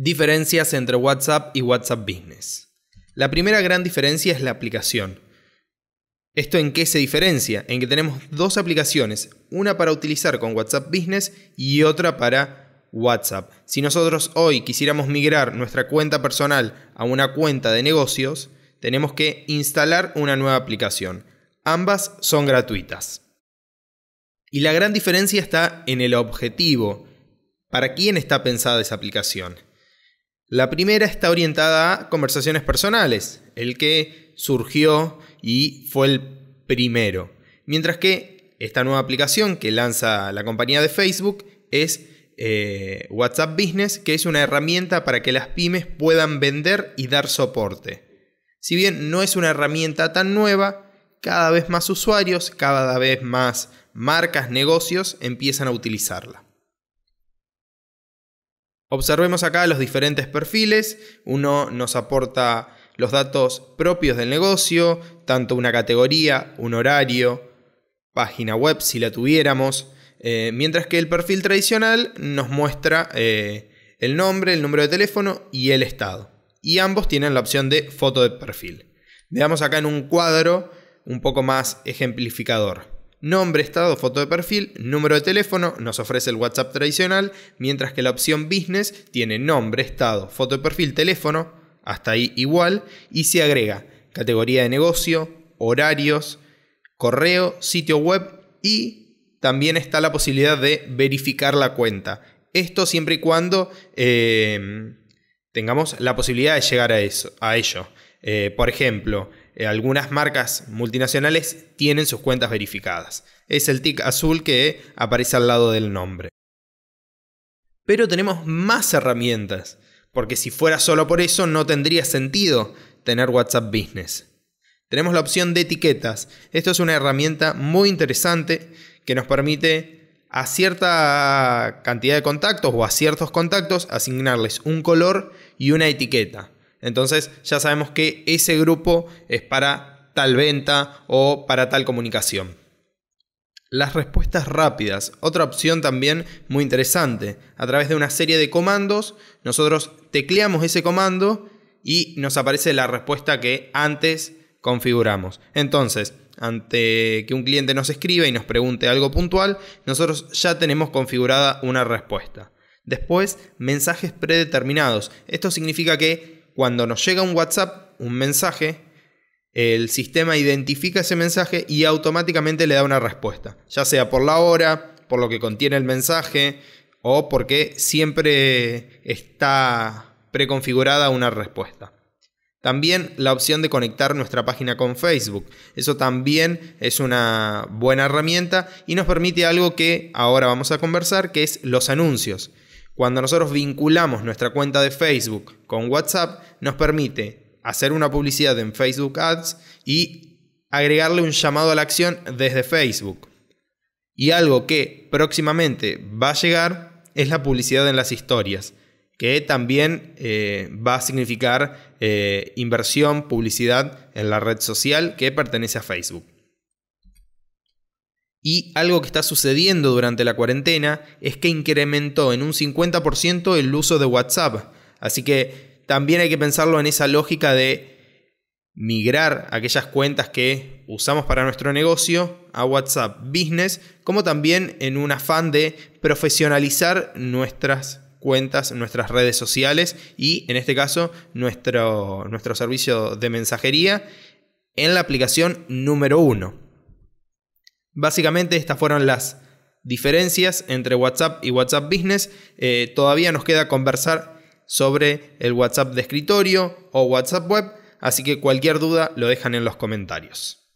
Diferencias entre WhatsApp y WhatsApp Business. La primera gran diferencia es la aplicación. ¿Esto en qué se diferencia? En que tenemos dos aplicaciones, una para utilizar con WhatsApp Business y otra para WhatsApp. Si nosotros hoy quisiéramos migrar nuestra cuenta personal a una cuenta de negocios, tenemos que instalar una nueva aplicación. Ambas son gratuitas. Y la gran diferencia está en el objetivo. ¿Para quién está pensada esa aplicación? La primera está orientada a conversaciones personales, el que surgió y fue el primero. Mientras que esta nueva aplicación que lanza la compañía de Facebook es eh, WhatsApp Business, que es una herramienta para que las pymes puedan vender y dar soporte. Si bien no es una herramienta tan nueva, cada vez más usuarios, cada vez más marcas, negocios empiezan a utilizarla. Observemos acá los diferentes perfiles. Uno nos aporta los datos propios del negocio, tanto una categoría, un horario, página web si la tuviéramos, eh, mientras que el perfil tradicional nos muestra eh, el nombre, el número de teléfono y el estado. Y ambos tienen la opción de foto de perfil. Veamos acá en un cuadro un poco más ejemplificador nombre, estado, foto de perfil, número de teléfono, nos ofrece el WhatsApp tradicional, mientras que la opción business tiene nombre, estado, foto de perfil, teléfono, hasta ahí igual, y se agrega categoría de negocio, horarios, correo, sitio web y también está la posibilidad de verificar la cuenta. Esto siempre y cuando eh, tengamos la posibilidad de llegar a, eso, a ello. Eh, por ejemplo, eh, algunas marcas multinacionales tienen sus cuentas verificadas. Es el tick azul que aparece al lado del nombre. Pero tenemos más herramientas, porque si fuera solo por eso no tendría sentido tener WhatsApp Business. Tenemos la opción de etiquetas. Esto es una herramienta muy interesante que nos permite a cierta cantidad de contactos o a ciertos contactos asignarles un color y una etiqueta. Entonces ya sabemos que ese grupo es para tal venta o para tal comunicación. Las respuestas rápidas, otra opción también muy interesante. A través de una serie de comandos, nosotros tecleamos ese comando y nos aparece la respuesta que antes configuramos. Entonces, ante que un cliente nos escriba y nos pregunte algo puntual, nosotros ya tenemos configurada una respuesta. Después, mensajes predeterminados. Esto significa que cuando nos llega un WhatsApp, un mensaje, el sistema identifica ese mensaje y automáticamente le da una respuesta, ya sea por la hora, por lo que contiene el mensaje o porque siempre está preconfigurada una respuesta. También la opción de conectar nuestra página con Facebook. Eso también es una buena herramienta y nos permite algo que ahora vamos a conversar, que es los anuncios. Cuando nosotros vinculamos nuestra cuenta de Facebook con WhatsApp, nos permite hacer una publicidad en Facebook Ads y agregarle un llamado a la acción desde Facebook. Y algo que próximamente va a llegar es la publicidad en las historias, que también eh, va a significar eh, inversión, publicidad en la red social que pertenece a Facebook. Y algo que está sucediendo durante la cuarentena es que incrementó en un 50% el uso de WhatsApp. Así que también hay que pensarlo en esa lógica de migrar aquellas cuentas que usamos para nuestro negocio a WhatsApp Business, como también en un afán de profesionalizar nuestras cuentas, nuestras redes sociales y en este caso nuestro, nuestro servicio de mensajería en la aplicación número uno. Básicamente estas fueron las diferencias entre WhatsApp y WhatsApp Business. Eh, todavía nos queda conversar sobre el WhatsApp de escritorio o WhatsApp Web, así que cualquier duda lo dejan en los comentarios.